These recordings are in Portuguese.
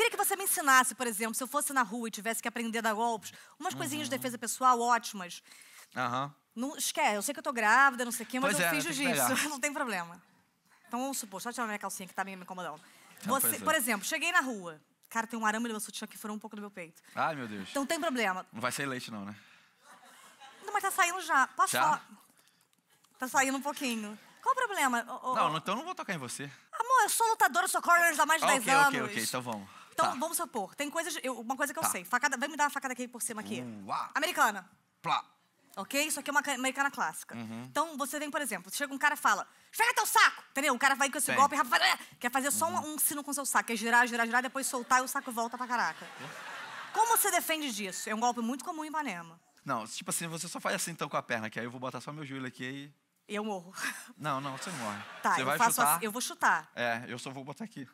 queria que você me ensinasse, por exemplo, se eu fosse na rua e tivesse que aprender a dar golpes, umas uhum. coisinhas de uhum. defesa pessoal ótimas. Aham. Uhum. Não, esquece, eu sei que eu tô grávida, não sei o quê, mas eu é, fiz jiu-jitsu, não tem problema. Então vamos supor, deixa eu tirar minha calcinha que tá me incomodando. Então, você, é. por é. exemplo, cheguei na rua, cara, tem um arame no meu sutiã que furou um pouco do meu peito. Ai, meu Deus. Então tem problema. Não vai sair leite não, né? Não, mas tá saindo já. Posso já? falar? Tá saindo um pouquinho. Qual o problema? O, o, não, então não vou tocar em você. Amor, eu sou lutadora, eu sou corner há mais de ah, 10 okay, anos. Ok, ok, então vamos. Então, tá. vamos supor, tem coisas. Eu, uma coisa que tá. eu sei. Facada, vai me dar uma facada aqui por cima aqui. Hum, americana. Plá. Ok? Isso aqui é uma americana clássica. Uhum. Então, você vem, por exemplo, chega um cara e fala, esfrega teu saco! Entendeu? O cara vai com esse Sim. golpe e fala, quer fazer só uhum. um, um, sino com seu saco, quer girar, girar, girar, depois soltar e o saco volta pra caraca. Como você defende disso? É um golpe muito comum em Ipanema. Não, tipo assim, você só faz assim então com a perna, que aí eu vou botar só meu joelho aqui e. Eu morro. Não, não, você morre. Tá, você eu vai faço chutar. Assim, eu vou chutar. É, eu só vou botar aqui.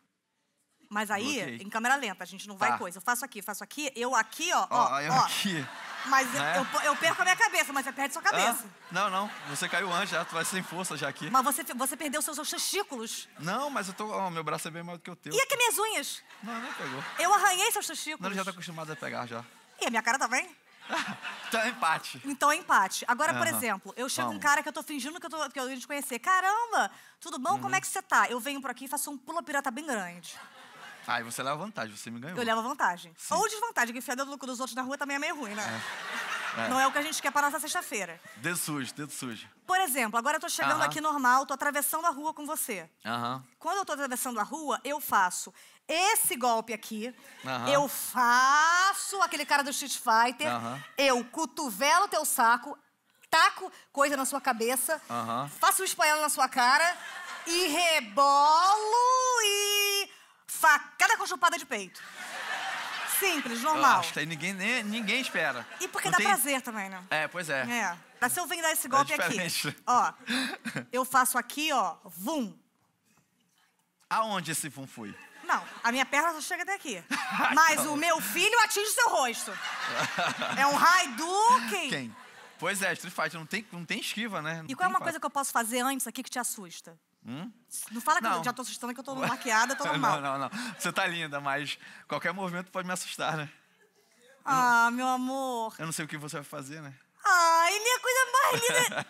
Mas aí, okay. em câmera lenta, a gente não tá. vai coisa. Eu faço aqui, faço aqui, eu aqui, ó, ó, ó. Eu ó. aqui. Mas eu, né? eu, perco a minha cabeça, mas você perde sua cabeça. Ah, não, não. Você caiu antes, já, tu vai sem força já aqui. Mas você, você perdeu seus, seus testículos. Não, mas eu tô. Ó, meu braço é bem maior do que o teu. E aqui minhas unhas? Não, não pegou. Eu arranhei seus testículos. Não, ele já tá acostumado a pegar já. E a minha cara também? Tá então é empate. Então é empate. Agora, uhum. por exemplo, eu chego Vamos. um cara que eu tô fingindo que eu, tô, que eu ia te conhecer. Caramba, tudo bom? Uhum. Como é que você tá? Eu venho por aqui e faço um pula pirata bem grande. Aí você leva vantagem, você me ganhou. Eu levo vantagem. Sim. Ou desvantagem, que enfiar dedo no cu dos outros na rua também é meio ruim, né? É. é. Não é o que a gente quer para nossa sexta-feira. Dedo sujo, dedo sujo. Por exemplo, agora eu tô chegando aqui normal, tô atravessando a rua com você. Quando eu tô atravessando a rua, eu faço esse golpe aqui, eu faço aquele cara do Street Fighter, eu cotovelo teu saco, taco coisa na sua cabeça, faço um espanhol na sua cara e rebolo uma chupada de peito. Simples, normal. ninguém, nem, ninguém espera. E porque Não dá tem- prazer também, né? É, pois é. É. Pra se eu vim dar esse golpe é aqui. Ó, eu faço aqui, ó, vum. Aonde esse vum foi? Não, a minha perna só chega até aqui. Mas tá o meu filho atinge o seu rosto. É um Hadouken. Quem? Pois é, Street Fighter não tem, não tem esquiva, né? Não E qual é uma coisa que eu posso fazer antes aqui que te assusta? Hum? Não fala que não. eu já estou assustando que eu estou maquiada, tô normal. Não, não, não. Você está linda, mas qualquer movimento pode me assustar, né? Ah, não... meu amor. Eu não sei o que você vai fazer, né? Ah, minha é coisa mais linda.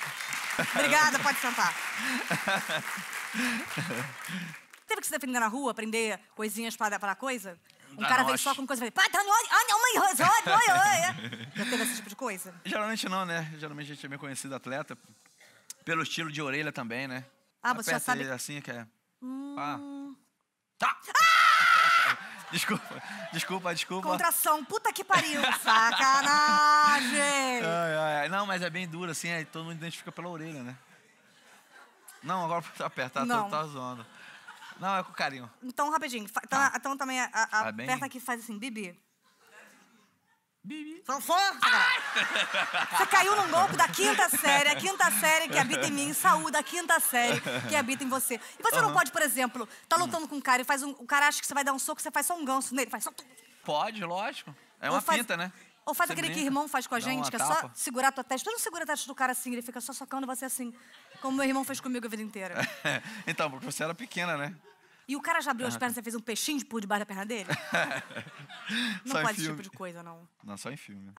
Obrigada, pode sentar. Teve que se defender na rua, aprender coisinhas para, para coisa? Um cara vem só com coisa e fala, já teve esse tipo de coisa? Geralmente não, né? Geralmente a gente é bem conhecido atleta. Pelo estilo de orelha também, né? Ah, você Aperta já sabe. É assim que é. Hum... Ah. Tá. Ah! desculpa, desculpa, desculpa. Contração, puta que pariu, sacanagem! Ai, ai, ai. Não, mas é bem duro assim, aí todo mundo identifica pela orelha, né? Não, agora apertar, tá, tá, tá zoando. Não, é com carinho. Então, rapidinho. Então, ah. então também a, a bem... aperta que faz assim, Bibi. Bibi. Sanfona! Ah! Você caiu num golpe da quinta série, a quinta série que habita em mim, saúde, a quinta série que habita em você. E você uhum. não pode, por exemplo, tá lutando com um cara e faz um, o cara acha que você vai dar um soco, você faz só um ganso nele, faz só. Pode, lógico. É Ou uma faz... né? Ou faz você aquele brinca? que irmão faz com a gente, que é só segurar a tua testa. Tu não segura a testa do cara assim, ele fica só socando você assim, como meu irmão fez comigo a vida inteira. então, porque você era pequena, né? E o cara já abriu as ah. pernas e fez um peixinho de por debaixo da perna dele? não pode esse tipo de coisa, não. Não, só em filme.